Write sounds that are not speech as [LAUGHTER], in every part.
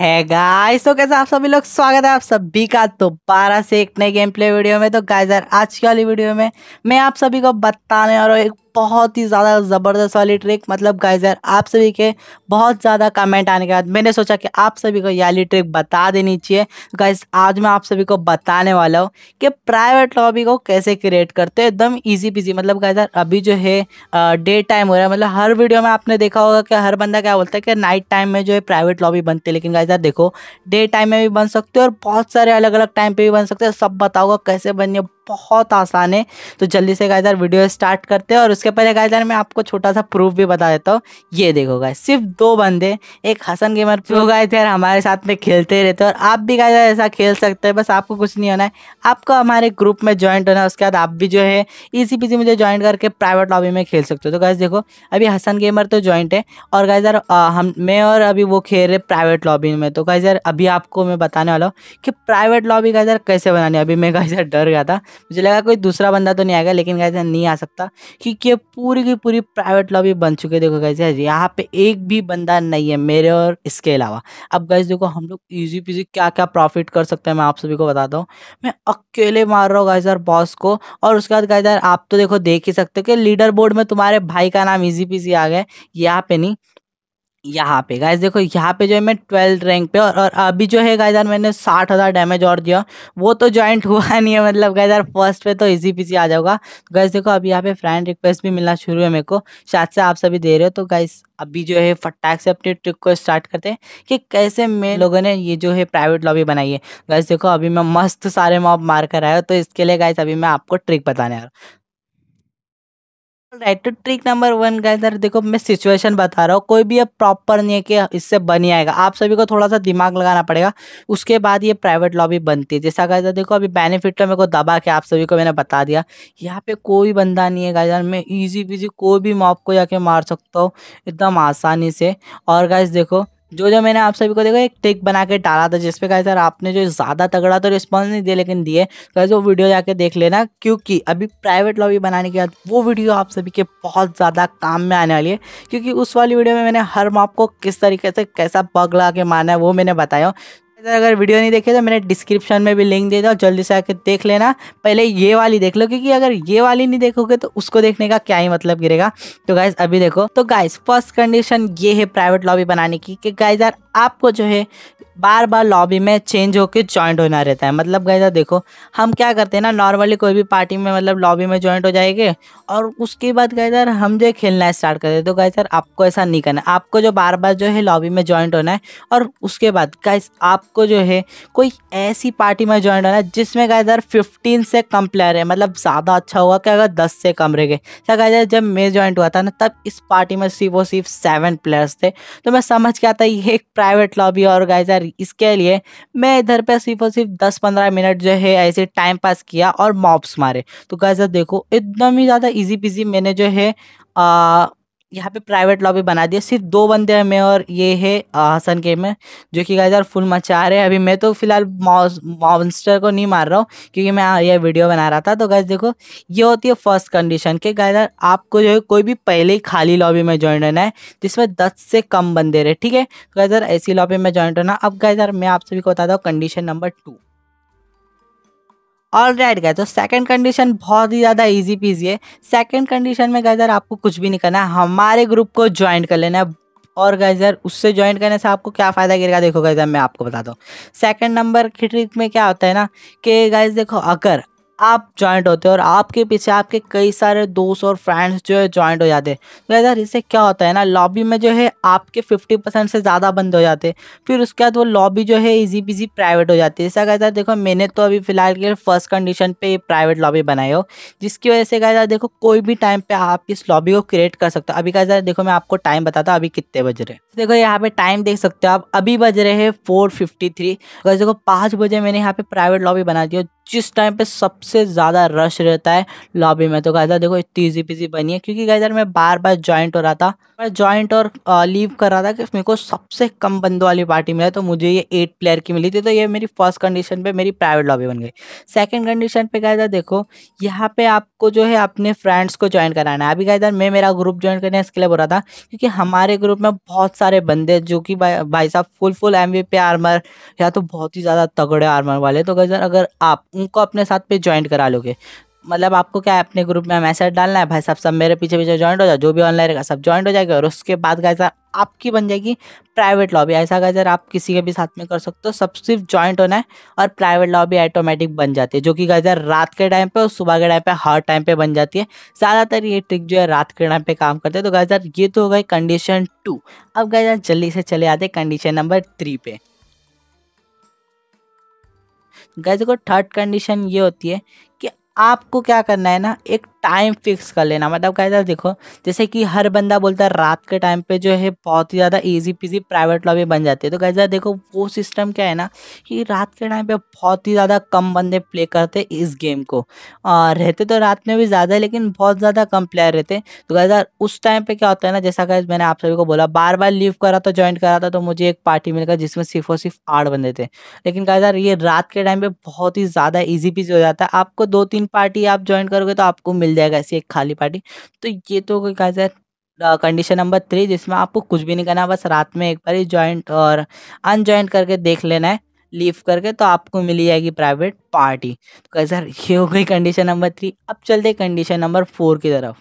है गाइस तो कैसे आप सभी लोग स्वागत है आप सभी का दोबारा से एक नए गेम प्ले वीडियो में तो गाइस यार आज की वाली वीडियो में मैं आप सभी को बताने और एक बहुत ही ज़्यादा ज़बरदस्त वाली ट्रिक मतलब गाइज यार आप सभी के बहुत ज़्यादा कमेंट आने के बाद मैंने सोचा कि आप सभी को यह वाली ट्रिक बता देनी चाहिए गाइज आज मैं आप सभी को बताने वाला हूँ कि प्राइवेट लॉबी को कैसे क्रिएट करते हो एकदम ईजी पीजी मतलब गाइज यार अभी जो है डे टाइम हो रहा है मतलब हर वीडियो में आपने देखा होगा कि हर बंदा क्या बोलता है कि नाइट टाइम में जो है प्राइवेट लॉबी बनती है लेकिन गाइज यार देखो डे टाइम में भी बन सकते हो और बहुत सारे अलग अलग टाइम पर भी बन सकते हैं सब बताओगे कैसे बनिए बहुत आसान है तो जल्दी से गायदार वीडियो स्टार्ट करते हैं और उसके पहले गायदार मैं आपको छोटा सा प्रूफ भी बता देता हूँ ये देखो गाय सिर्फ दो बंदे एक हसन गेमर प्रो गाइज यार हमारे साथ में खेलते रहते और आप भी गाइजार ऐसा खेल सकते हैं बस आपको कुछ नहीं होना है आपको हमारे ग्रुप में ज्वाइंट होना है उसके बाद आप भी जो है इसी पीसी मुझे ज्वाइन करके प्राइवेट लॉबी में खेल सकते हो तो गाय देखो अभी हसन गेमर तो ज्वाइंट है और गाइज हम मैं और अभी वो खेल रहे प्राइवेट लॉबी में तो गाय अभी आपको मैं बताने वाला हूँ कि प्राइवेट लॉबी गाइज कैसे बनानी है अभी मैं गाय डर गया था मुझे लगा कोई दूसरा बंदा तो नहीं आएगा लेकिन गाइज नहीं आ सकता क्योंकि ये पूरी की पूरी प्राइवेट लॉबी बन चुकी है देखो गाइज यहाँ पे एक भी बंदा नहीं है मेरे और इसके अलावा अब गाइज देखो हम लोग इजी पीजी क्या क्या प्रॉफिट कर सकते हैं मैं आप सभी को बताता हूँ मैं अकेले मार रहा हूँ गाय यार बॉस को और उसके बाद गाइज यार आप तो देखो देख ही सकते हो कि लीडर बोर्ड में तुम्हारे भाई का नाम ईजी पीजी आ गया यहाँ पे नहीं यहाँ पे गाइज देखो यहाँ पे जो है मैं ट्वेल्थ रैंक पे और, और अभी जो है गाइजार मैंने साठ हज़ार डैमेज और दिया वो तो जॉइंट [LAUGHS] हुआ नहीं है मतलब गाइजार फर्स्ट पे तो इजी पीसी आ जाऊगा गाइज देखो अभी यहाँ पे फ्रेंड रिक्वेस्ट भी मिलना शुरू है मेरे को शायद से आप सभी दे रहे हो तो गाइज अभी जो है फटाक से अपनी ट्रिक को स्टार्ट करते हैं कि कैसे मैं लोगों ने ये जो है प्राइवेट लॉबी बनाई है गाइज देखो अभी मैं मस्त सारे मॉब मार कर आया हूँ तो इसके लिए गाइज अभी मैं आपको ट्रिक बताने आ रहा हूँ right trick number one guys इधर देखो मैं सिचुएशन बता रहा हूँ कोई भी अब प्रॉपर नहीं है कि इससे बन ही आएगा आप सभी को थोड़ा सा दिमाग लगाना पड़ेगा उसके बाद ये प्राइवेट लॉबी बनती है जैसा गाइस देखो अभी बेनिफिट तो मेरे को दबा के आप सभी को मैंने बता दिया यहाँ पे कोई बंदा नहीं है गाइस यार मैं ईजी बिजी कोई भी मॉप को जाके मार सकता हूँ एकदम आसानी से और गाइस देखो जो जो मैंने आप सभी को देखा एक टिक बना के डाला था जिसपे कहा सर आपने जो ज़्यादा तगड़ा तो रिस्पॉन्स नहीं दिया लेकिन दिए तो वो वीडियो जाके देख लेना क्योंकि अभी प्राइवेट लॉबी बनाने के बाद वो वीडियो आप सभी के बहुत ज़्यादा काम में आने वाली है क्योंकि उस वाली वीडियो में मैंने हर माप को किस तरीके से कैसा पग लगा के मारना है वो मैंने बताया अगर वीडियो नहीं देखे तो मैंने डिस्क्रिप्शन में भी लिंक दे दिया जल्दी से आके देख लेना पहले ये वाली देख लो क्योंकि अगर ये वाली नहीं देखोगे तो उसको देखने का क्या ही मतलब गिरेगा तो गाइज अभी देखो तो गाइज फर्स्ट कंडीशन ये है प्राइवेट लॉबी बनाने की कि गाइज यार आपको जो है बार बार लॉबी में चेंज होकर ज्वाइंट होना रहता है मतलब गए देखो हम क्या करते हैं ना नॉर्मली कोई भी पार्टी में मतलब लॉबी में ज्वाइंट हो जाएंगे और उसके बाद गए सर हम जो खेलना स्टार्ट करते तो गए सर आपको ऐसा नहीं करना आपको जो बार बार जो है लॉबी में ज्वाइंट होना है और उसके बाद गाइस आपको जो है कोई ऐसी पार्टी में ज्वाइंट होना है जिसमें गए सर फिफ्टीन से कम प्लेयर है मतलब ज़्यादा अच्छा हुआ कि अगर दस से कम रह गए सर तो गए जब मैं ज्वाइंट हुआ था ना तब इस पार्टी में सिर्फ और सिर्फ सेवन प्लेयर्स थे तो मैं समझ के आता ये एक प्राइवेट लॉबी और गाइजर इसके लिए मैं इधर पे सिर्फ और सिर्फ दस पंद्रह मिनट जो है ऐसे टाइम पास किया और मॉप्स मारे तो गाइस देखो एकदम ही ज़्यादा इजी पिजी मैंने जो है आ, यहाँ पे प्राइवेट लॉबी बना दिया सिर्फ दो बंदे हैं मैं और ये है हसन के में जो कि गाइस यार फुल मचा रहे हैं अभी मैं तो फिलहाल मॉन्स्टर को नहीं मार रहा हूँ क्योंकि मैं ये वीडियो बना रहा था तो गाइस देखो ये होती है फर्स्ट कंडीशन के गाइस यार आपको जो है कोई भी पहले ही खाली लॉबी में ज्वाइन होना है जिसमें दस से कम बंदे रहे ठीक है तो गाइस यार ऐसी लॉबी में ज्वाइन होना अब गाइस यार मैं आप सभी को बताता हूँ condition number two all right गए तो सेकंड कंडीशन बहुत ही ज़्यादा इजी पीजी है सेकंड कंडीशन में गए आपको कुछ भी नहीं करना है हमारे ग्रुप को ज्वाइन कर लेना है और गैजर उससे ज्वाइन करने से आपको क्या फ़ायदा गिरेगा देखो गाइजर मैं आपको बता दूँ सेकंड नंबर की ट्रिक में क्या होता है ना कि गाइज देखो अगर आप ज्वाइंट होते हो और आपके पीछे आपके कई सारे दोस्त और फ्रेंड्स जो है ज्वाइंट हो जाते तो यार इससे क्या होता है ना लॉबी में जो है आपके फिफ्टी परसेंट से ज़्यादा बंद हो जाते फिर उसके बाद वो लॉबी जो है इजी पीजी प्राइवेट हो जाती है जैसा कहता है देखो मैंने तो अभी फ़िलहाल के फर्स्ट कंडीशन पर प्राइवेट लॉबी बनाई हो जिसकी वजह से कहता है देखो कोई भी टाइम पर आप इस लॉबी को क्रिएट कर सकते हो अभी कहता है देखो मैं आपको टाइम बताता हूँ अभी कितने बज रहे देखो यहाँ पे टाइम देख सकते हो आप अभी बज रहे हैं फोर फिफ्टी थ्री अगर देखो पाँच बजे मैंने यहाँ पे प्राइवेट लॉबी बना दी जिस टाइम पे सबसे ज़्यादा रश रहता है लॉबी में तो गायदा देखो इतनी ईजी पीजी बनी है क्योंकि गायदर मैं बार बार ज्वाइंट हो रहा था मैं ज्वाइंट और लीव कर रहा था कि मेरे को सबसे कम बंदों वाली पार्टी मिला तो मुझे ये एट प्लेयर की मिली थी तो ये मेरी फर्स्ट कंडीशन पे मेरी प्राइवेट लॉबी बन गई सेकेंड कंडीशन पर गायदर देखो यहाँ पर आपको जो है अपने फ्रेंड्स को ज्वाइन कराना है अभी गायदर मैं मेरा ग्रुप ज्वाइन करने इसके लिए बोल रहा था क्योंकि हमारे ग्रुप में बहुत सारे बंदे जो कि भाई साहब फुल फुल एम आर्मर या तो बहुत ही ज़्यादा तगड़े आर्मर वाले तो गायदर अगर आप उनको अपने साथ पे ज्वाइन करा लोगे मतलब आपको क्या अपने ग्रुप में मैसेज डालना है भाई सब सब मेरे पीछे पीछे ज्वाइन हो जाए जो भी ऑनलाइन रहेगा सब ज्वाइन हो जाएगा और उसके बाद गाइजर आपकी बन जाएगी प्राइवेट लॉबी ऐसा गाइजर आप किसी के भी साथ में कर सकते हो सब सिर्फ ज्वाइंट होना है और प्राइवेट लॉबी ऑटोमेटिक बन जाती है जो कि गाइजर रात के टाइम पर और सुबह के टाइम पर हर टाइम पर बन जाती है ज़्यादातर ये ट्रिक जो है रात के टाइम पर काम करते हैं तो गाइजर ये तो हो गई कंडीशन टू अब गाइजर जल्दी से चले आते कंडीशन नंबर थ्री पे गैस देखो थर्ड कंडीशन ये होती है कि आपको क्या करना है ना एक टाइम फिक्स कर लेना मतलब कहते हैं देखो जैसे कि हर बंदा बोलता है रात के टाइम पे जो है बहुत ही ज़्यादा ईजी पीजी प्राइवेट लॉबी बन जाती है तो कहते हैं देखो वो सिस्टम क्या है ना कि रात के टाइम पे बहुत ही ज़्यादा कम बंदे प्ले करते इस गेम को और रहते तो रात में भी ज़्यादा लेकिन बहुत ज़्यादा कम प्लेयर रहते तो कहता उस टाइम पर क्या होता है ना जैसा कहते मैंने आप सभी को बोला बार बार लीव करा था तो ज्वाइन करा था तो मुझे एक पार्टी मिल गया जिसमें सिर्फ और सिर्फ आठ बंदे थे लेकिन कहता ये रात के टाइम पर बहुत ही ज़्यादा ईजी पीजी हो जाता है आपको दो तीन पार्टी आप ज्वाइन करोगे तो आपको मिल जाएगा ऐसी एक खाली पार्टी तो ये तो गाइस है कंडीशन नंबर थ्री जिसमें आपको कुछ भी नहीं करना बस रात में एक बार ही ज्वाइंट और अनज्वाइंट करके देख लेना है लीव करके तो आपको मिली जाएगी प्राइवेट पार्टी तो कैसे ये हो गई कंडीशन नंबर थ्री अब चलते कंडीशन नंबर फोर की तरफ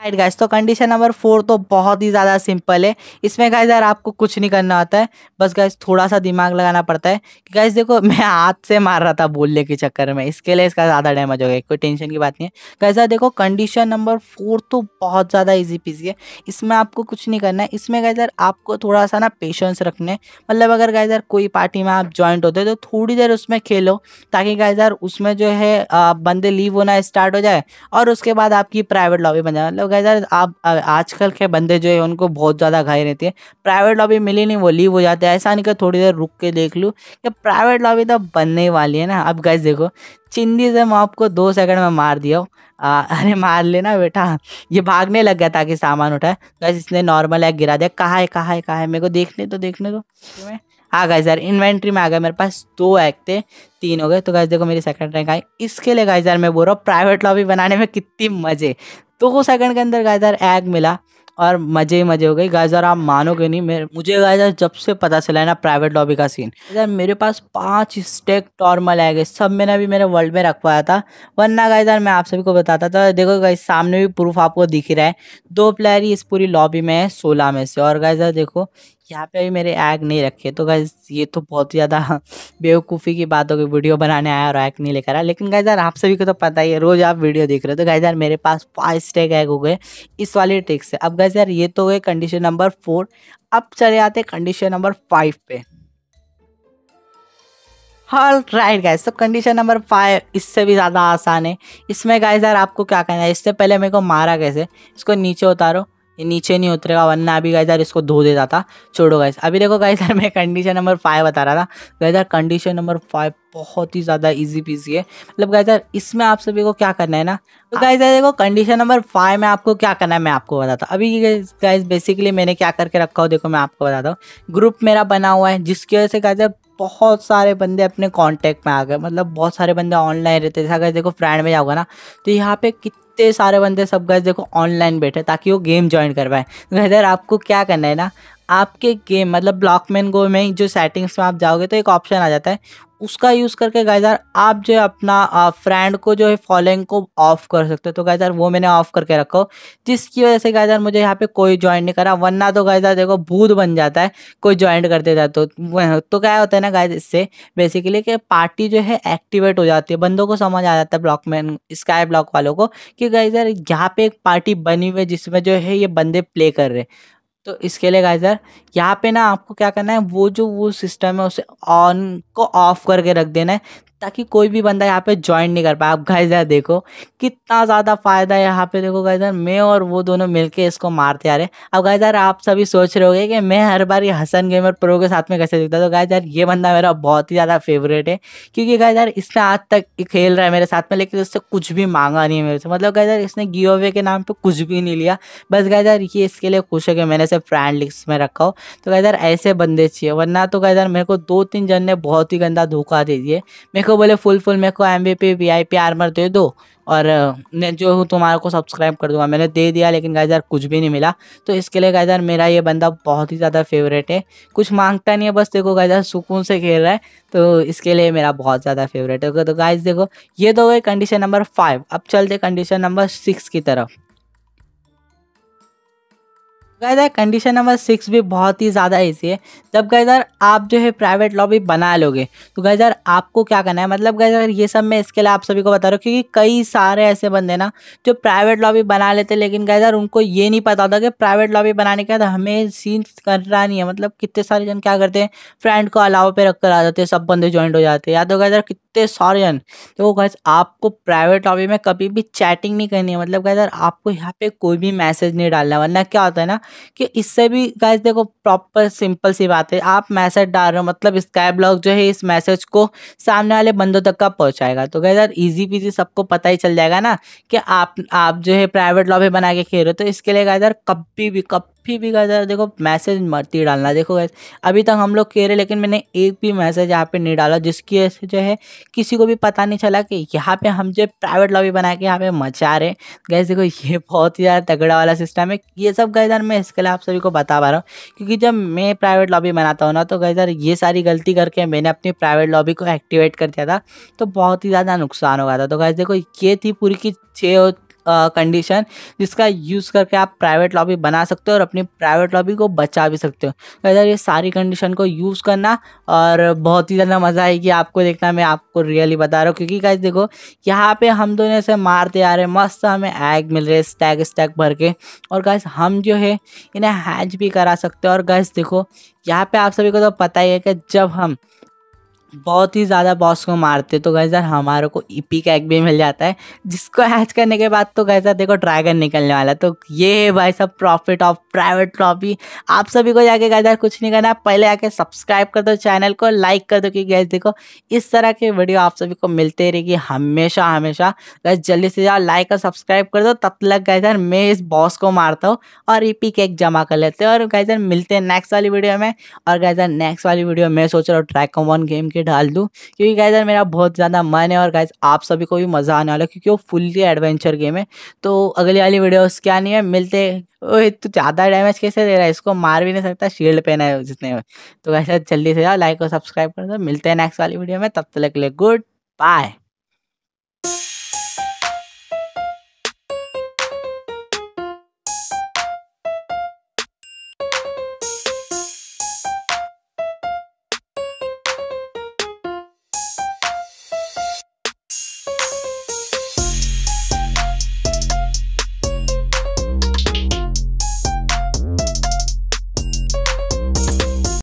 राइट गाइस तो कंडीशन नंबर फोर तो बहुत ही ज़्यादा सिंपल है इसमें गाइस यार आपको कुछ नहीं करना होता है बस गाइस थोड़ा सा दिमाग लगाना पड़ता है कि गाइस देखो [LAUGHS] मैं हाथ से मार रहा था बोलने के चक्कर में इसके लिए इसका ज़्यादा डैमेज हो गया कोई टेंशन की बात नहीं है गाइस यार देखो कंडीशन नंबर फोर तो बहुत ज़्यादा ईजी पीजी है इसमें आपको कुछ नहीं करना है इसमें गाइस यार आपको थोड़ा सा ना पेशेंस रखना है मतलब अगर गाइस यार कोई पार्टी में आप ज्वाइंट होते तो थोड़ी देर उसमें खेलो ताकि गाय यार उसमें जो है बंदे लीव होना स्टार्ट हो जाए और उसके बाद आपकी प्राइवेट लॉबी बन जाए मतलब तो यार आप आजकल के बंदे जो है उनको बहुत ज़्यादा घाई रहती है प्राइवेट लॉबी मिली नहीं वो लीव हो जाते हैं ऐसा नहीं कर थोड़ी देर रुक के देख लूँ कि प्राइवेट लॉबी तो बनने वाली है ना अब गए देखो चिंदी से मैं आपको दो सेकंड में मार दिया हूँ अरे मार लेना बेटा ये भागने लग गया ताकि सामान उठाए गैस इसने नॉर्मल एग गिरा दिया कहाँ है कहाँ है कहाँ है मेरे को देखने तो देखने तो हाँ आ गए यार इन्वेंट्री में आ गया मेरे पास दो एक थे तीन हो गए तो गैस देखो मेरी सेकंड रैंक आई इसके लिए गैस यार मैं बोल रहा हूँ प्राइवेट लॉबी बनाने में कितनी मजे तो वो सेकंड के अंदर गाजर एग मिला और मज़े ही मज़े हो गई गाजर आप मानोगे नहीं मेरे मुझे गाजर जब से पता चला है ना प्राइवेट लॉबी का सीन गाजर मेरे पास पांच स्टेक टॉर्मल है गए सब मैंने भी मेरे वर्ल्ड में रखवाया था वरना गाजर मैं आप सभी को बताता था देखो गाई सामने भी प्रूफ आपको दिख ही रहा है दो प्लेयर ही इस पूरी लॉबी में है सोलह में से और गाजर देखो यहाँ पे अभी मेरे ऐग नहीं रखे तो गाइज ये तो बहुत ज़्यादा [LAUGHS] बेवकूफ़ी की बात होगी वीडियो बनाने आया और एग नहीं लेकर आया लेकिन गाय यार आप सभी को तो पता ही है रोज़ आप वीडियो देख रहे हो तो गाय यार मेरे पास फाइव स्टेक एग हो गए इस वाले ट्रिक से अब गाय यार ये तो गए कंडीशन नंबर फोर अब चले आते कंडीशन नंबर फाइव पे हॉल राइट गाइज तो कंडीशन नंबर फाइव इससे भी ज़्यादा आसान है इसमें गाय यार आपको क्या करना है इससे पहले मेरे को मारा कैसे इसको नीचे उतारो ये नीचे नहीं उतरेगा वरना अभी गाइज इसको धो देता था छोड़ो गए अभी देखो गाइज मैं कंडीशन नंबर फाइव बता रहा था गाइज कंडीशन नंबर फाइव बहुत ही ज़्यादा इजी पीजी है मतलब गाइज इसमें आप सभी को क्या करना है ना तो गाइज देखो कंडीशन नंबर फाइव में आपको क्या करना है मैं आपको बताता हूँ अभी गाइज बेसिकली मैंने क्या करके रखा हो देखो मैं आपको बताता हूँ ग्रुप मेरा बना हुआ है जिसकी वजह से गाइज बहुत सारे बंदे अपने कांटेक्ट में आ गए मतलब बहुत सारे बंदे ऑनलाइन रहते थे अगर देखो फ्रेंड में जाओगे ना तो यहाँ पे कितने सारे बंदे सब गए देखो ऑनलाइन बैठे ताकि वो गेम ज्वाइन कर पाए इधर आपको क्या करना है ना आपके गेम मतलब ब्लॉकमैन गो में जो सेटिंग्स में आप जाओगे तो एक ऑप्शन आ जाता है उसका यूज़ करके गाइज़ार आप जो है अपना फ्रेंड को जो है फॉलोइंग को ऑफ कर सकते हो तो गाइज़ार वो मैंने ऑफ करके रखा हो जिसकी वजह से गाइज़ार मुझे यहाँ पे कोई ज्वाइन नहीं करा वरना तो गाइज़ार देखो भूत बन जाता है कोई ज्वाइन कर देता है तो तो क्या होता है ना गाइज इससे बेसिकली कि पार्टी जो है एक्टिवेट हो जाती है बंदों को समझ आ जाता है ब्लॉक मैन स्काई ब्लॉक वालों को कि गाइज़ार यहाँ पे एक पार्टी बनी हुई है जिसमें जो है ये बंदे प्ले कर रहे हैं तो इसके लिए गाइजर यहाँ पे ना आपको क्या करना है वो जो वो सिस्टम है उसे ऑन को ऑफ करके रख देना है ताकि कोई भी बंदा यहाँ पे ज्वाइन नहीं कर पाए आप गाइस यार देखो कितना ज़्यादा फ़ायदा है यहाँ पे देखो गाइस यार मैं और वो दोनों मिलके इसको मारते आ रहे अब गाइस यार आप सभी सोच रहे होंगे कि मैं हर बार ये हसन गेमर प्रो के साथ में कैसे दिखता तो गाइस यार ये बंदा मेरा बहुत ही ज़्यादा फेवरेट है क्योंकि गाइस यार इसने आज तक खेल रहा है मेरे साथ में लेकिन उससे कुछ भी मांगा नहीं है मेरे से मतलब गाइस यार इसने गियोवे के नाम पर कुछ भी नहीं लिया बस गाइस यार ये इसके लिए खुश है कि मैंने इसे फ्रेंड लिस्ट में रखा हो तो गाइस यार ऐसे बंदे चाहिए वरना तो गाइस यार मेरे को दो तीन जन ने बहुत ही गंदा धोखा दे दिए मैं को बोले फुल फुल मेरे को M B P V I P armour दे दो और मैं जो हूँ तुम्हारे को सब्सक्राइब कर दूंगा मैंने दे दिया लेकिन गाइजर कुछ भी नहीं मिला तो इसके लिए गाइजर मेरा ये बंदा बहुत ही ज़्यादा फेवरेट है कुछ मांगता नहीं है बस देखो गाइजर सुकून से खेल रहा है तो इसके लिए मेरा बहुत ज़्यादा फेवरेट है तो गाइज तो देखो ये तो गए कंडीशन नंबर फाइव अब चलते कंडीशन नंबर सिक्स की तरफ गैदर कंडीशन नंबर सिक्स भी बहुत ही ज़्यादा ईजी है जब गैदर आप जो है प्राइवेट लॉबी बना लोगे तो गैदर आपको क्या करना है मतलब गैदर ये सब मैं इसके लिए आप सभी को बता रहा हूँ क्योंकि कई सारे ऐसे बंदे ना जो प्राइवेट लॉबी बना लेते लेकिन गैदर उनको ये नहीं पता होता कि प्राइवेट लॉबी बनाने के बाद हमें सीन करना नहीं है मतलब कितने सारे जन क्या करते हैं फ्रेंड को अलावा पे रख कर आ जाते हैं सब बंदे ज्वाइंट हो जाते हैं या तो गैदर कितने सारे जन तो गैस आपको प्राइवेट लॉबी में कभी भी चैटिंग नहीं करनी है मतलब गैदर आपको यहाँ पर कोई भी मैसेज नहीं डालना वरना क्या होता है ना कि इससे भी गाइज देखो प्रॉपर सिंपल सी बात है आप मैसेज डाल रहे हो मतलब स्काई ब्लॉक जो है इस मैसेज को सामने वाले बंदों तक का पहुंचाएगा तो गाइज यार इजी पीजी सबको पता ही चल जाएगा ना कि आप आप जो है प्राइवेट लॉबी बना के खेल रहे हो तो इसके लिए गाइज यार कभी भी कब फिर भी गए देखो मैसेज मरती डालना देखो गए अभी तक हम लोग कह रहे लेकिन मैंने एक भी मैसेज यहाँ पे नहीं डाला जिसकी वजह से जो है किसी को भी पता नहीं चला कि यहाँ पे हम जो प्राइवेट लॉबी बना के यहाँ पे मचा रहे गैस देखो ये बहुत ही ज़्यादा तगड़ा वाला सिस्टम है ये सब गैदार मैं इसके लिए आप सभी को बता पा रहा हूँ क्योंकि जब मैं प्राइवेट लॉबी बनाता हूँ ना तो सर ये सारी गलती करके मैंने अपनी प्राइवेट लॉबी को एक्टिवेट कर दिया था तो बहुत ही ज़्यादा नुकसान हो गया था तो गैस देखो ये थी पूरी की छः कंडीशन जिसका यूज़ करके आप प्राइवेट लॉबी बना सकते हो और अपनी प्राइवेट लॉबी को बचा भी सकते हो तो ये सारी कंडीशन को यूज़ करना और बहुत ही ज़्यादा मज़ा आएगी आपको देखना मैं आपको रियली बता रहा हूँ क्योंकि कैसे देखो यहाँ पे हम दोनों से मारते आ रहे मस्त हमें एग मिल रहे स्टैग स्टैग भर के और गैस हम जो है इन्हें हैच भी करा सकते हो और गैस देखो यहाँ पे आप सभी को तो पता ही है कि जब हम बहुत ही ज़्यादा बॉस को मारते तो गैज़र हमारे को ईपी e का एक भी मिल जाता है जिसको हैच करने के बाद तो गैज़र देखो ड्रैगन निकलने वाला तो ये है भाई सब प्रॉफिट ऑफ प्राइवेट ट्रॉफी आप सभी को जाके गैज़र कुछ नहीं करना पहले आके सब्सक्राइब कर दो चैनल को लाइक कर दो कि गैस देखो इस तरह के वीडियो आप सभी को मिलते रहेगी हमेशा हमेशा गैस जल्दी से जाओ लाइक और सब्सक्राइब कर दो तब तक गैज़र मैं इस बॉस को मारता हूँ और पी e केक जमा कर लेते हैं और गैज़र मिलते हैं नेक्स्ट वाली वीडियो में और गैज़र नेक्स्ट वाली वीडियो में सोच रहा हूँ ट्रैक वन गेम करके डाल दूँ क्योंकि गाय यार मेरा बहुत ज़्यादा मन है और गाय आप सभी को भी मज़ा आने वाला है क्योंकि वो फुल्ली एडवेंचर गेम है तो अगली वाली वीडियोस क्या नहीं है मिलते ओए तू ज़्यादा डैमेज कैसे दे रहा है इसको मार भी नहीं सकता शील्ड पहना है जितने में तो वैसे जल्दी से जाओ लाइक और सब्सक्राइब कर दो मिलते हैं नेक्स्ट वाली वीडियो में तब तक के लिए गुड बाय